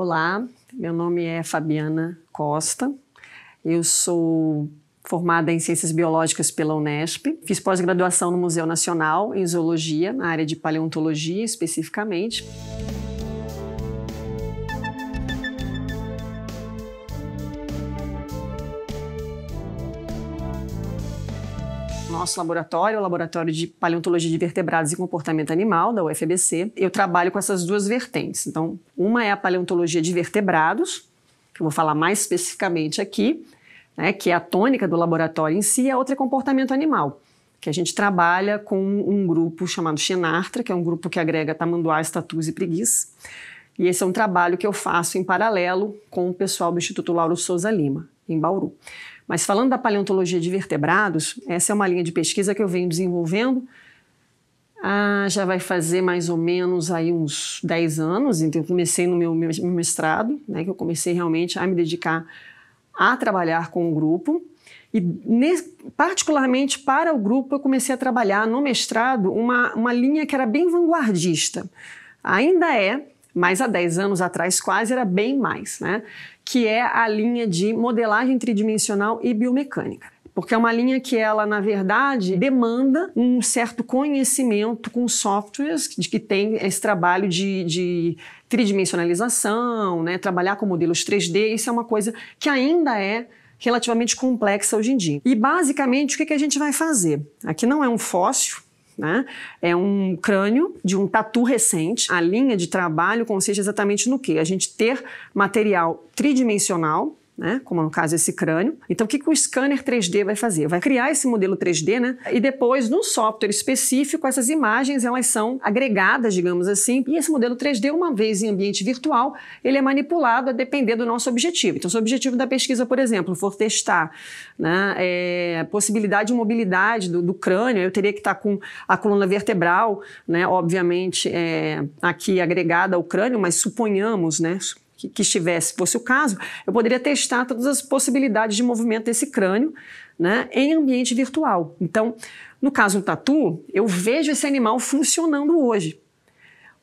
Olá, meu nome é Fabiana Costa, eu sou formada em Ciências Biológicas pela Unesp, fiz pós-graduação no Museu Nacional em Zoologia, na área de paleontologia especificamente. nosso laboratório, o Laboratório de Paleontologia de Vertebrados e Comportamento Animal, da UFBC. Eu trabalho com essas duas vertentes. Então, uma é a paleontologia de vertebrados, que eu vou falar mais especificamente aqui, né, que é a tônica do laboratório em si, e a outra é comportamento animal, que a gente trabalha com um grupo chamado Xenartra, que é um grupo que agrega tamanduás, tatus e preguiça. E esse é um trabalho que eu faço em paralelo com o pessoal do Instituto Lauro Souza Lima em Bauru. Mas falando da paleontologia de vertebrados, essa é uma linha de pesquisa que eu venho desenvolvendo. Ah, já vai fazer mais ou menos aí uns 10 anos, então eu comecei no meu, meu mestrado, né, que eu comecei realmente a me dedicar a trabalhar com o grupo. E particularmente para o grupo, eu comecei a trabalhar no mestrado uma, uma linha que era bem vanguardista. Ainda é, mas há 10 anos atrás quase era bem mais, né? que é a linha de modelagem tridimensional e biomecânica porque é uma linha que ela, na verdade, demanda um certo conhecimento com softwares de que tem esse trabalho de, de tridimensionalização, né? trabalhar com modelos 3D, isso é uma coisa que ainda é relativamente complexa hoje em dia. E basicamente o que, que a gente vai fazer? Aqui não é um fóssil, né? É um crânio de um tatu recente. A linha de trabalho consiste exatamente no que? A gente ter material tridimensional né? como no é caso esse crânio. Então, o que, que o scanner 3D vai fazer? Vai criar esse modelo 3D, né? E depois, num software específico, essas imagens elas são agregadas, digamos assim. E esse modelo 3D, uma vez em ambiente virtual, ele é manipulado a depender do nosso objetivo. Então, se o objetivo da pesquisa, por exemplo, for testar né, é, possibilidade de mobilidade do, do, crânio, eu teria que estar com a coluna vertebral, né? Obviamente, é, aqui agregada ao crânio, mas suponhamos, né? que, que estivesse, fosse o caso, eu poderia testar todas as possibilidades de movimento desse crânio né, em ambiente virtual. Então, no caso do tatu, eu vejo esse animal funcionando hoje.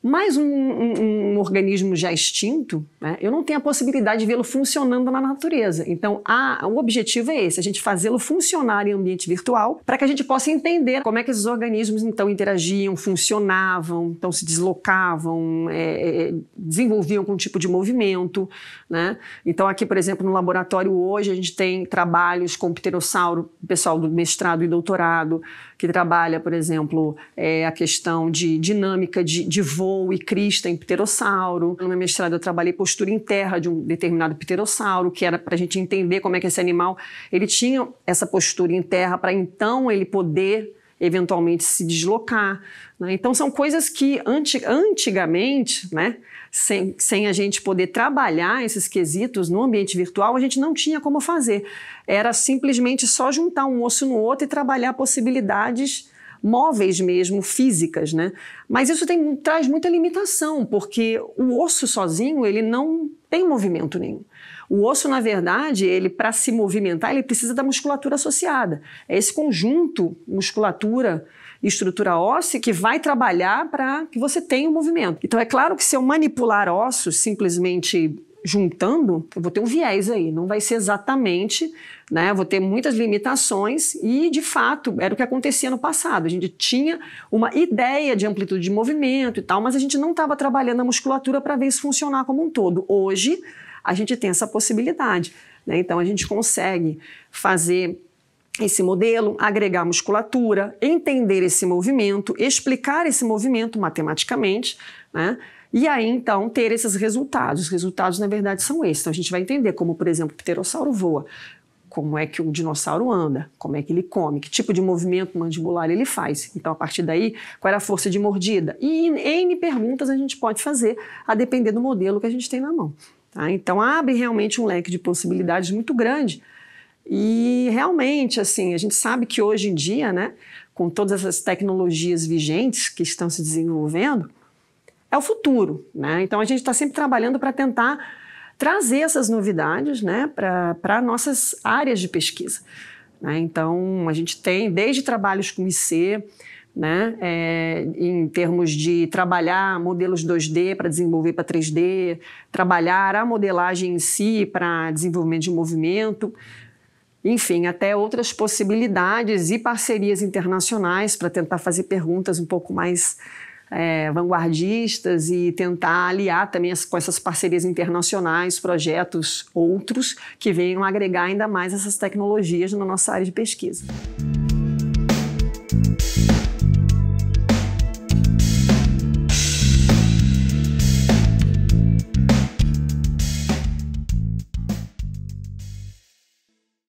Mais um, um, um, organismo já extinto, né, eu não tenho a possibilidade de vê-lo funcionando na natureza. Então, a, o objetivo é esse, a gente fazê-lo funcionar em ambiente virtual para que a gente possa entender como é que esses organismos então interagiam, funcionavam, então se deslocavam, é, é, é desenvolviam algum tipo de movimento. Né? Então, aqui, por exemplo, no laboratório hoje, a gente tem trabalhos com pterossauro, pessoal do mestrado e doutorado, que trabalha, por exemplo, é, a questão de dinâmica de, de voo Moe e crista em pterossauro. No meu mestrado eu trabalhei postura em terra de um determinado pterossauro, que era para a gente entender como é que esse animal ele tinha essa postura em terra para então ele poder eventualmente se deslocar. Né? Então são coisas que anti, antigamente, né, sem, sem a gente poder trabalhar esses quesitos no ambiente virtual, a gente não tinha como fazer. Era simplesmente só juntar um osso no outro e trabalhar possibilidades móveis mesmo, físicas, né? Mas isso tem, traz muita limitação, porque o osso sozinho, ele não tem movimento nenhum. O osso, na verdade, ele para se movimentar, ele precisa da musculatura associada. É esse conjunto, musculatura e estrutura óssea, que vai trabalhar para que você tenha o um movimento. Então, é claro que se eu manipular ossos simplesmente juntando, eu vou ter um viés aí, não vai ser exatamente, né? Vou ter muitas limitações e, de fato, era o que acontecia no passado. A gente tinha uma ideia de amplitude de movimento e tal, mas a gente não estava trabalhando a musculatura para ver isso funcionar como um todo. Hoje, a gente tem essa possibilidade, né? Então, a gente consegue fazer esse modelo, agregar musculatura, entender esse movimento, explicar esse movimento matematicamente, né? E aí, então, ter esses resultados. Os resultados, na verdade, são esses. Então, a gente vai entender como, por exemplo, o pterossauro voa, como é que o dinossauro anda, como é que ele come, que tipo de movimento mandibular ele faz. Então, a partir daí, qual era a força de mordida? E N perguntas a gente pode fazer, a depender do modelo que a gente tem na mão. Tá? Então, abre realmente um leque de possibilidades muito grande. E realmente, assim, a gente sabe que hoje em dia, né, com todas essas tecnologias vigentes que estão se desenvolvendo, é o futuro. Né? Então a gente está sempre trabalhando para tentar trazer essas novidades né, para nossas áreas de pesquisa. Né? Então a gente tem desde trabalhos com IC, né? É, em termos de trabalhar modelos 2D para desenvolver para 3D, trabalhar a modelagem em si para desenvolvimento de movimento, enfim, até outras possibilidades e parcerias internacionais para tentar fazer perguntas um pouco mais é, vanguardistas e tentar aliar também as, com essas parcerias internacionais, projetos outros que venham agregar ainda mais essas tecnologias na nossa área de pesquisa.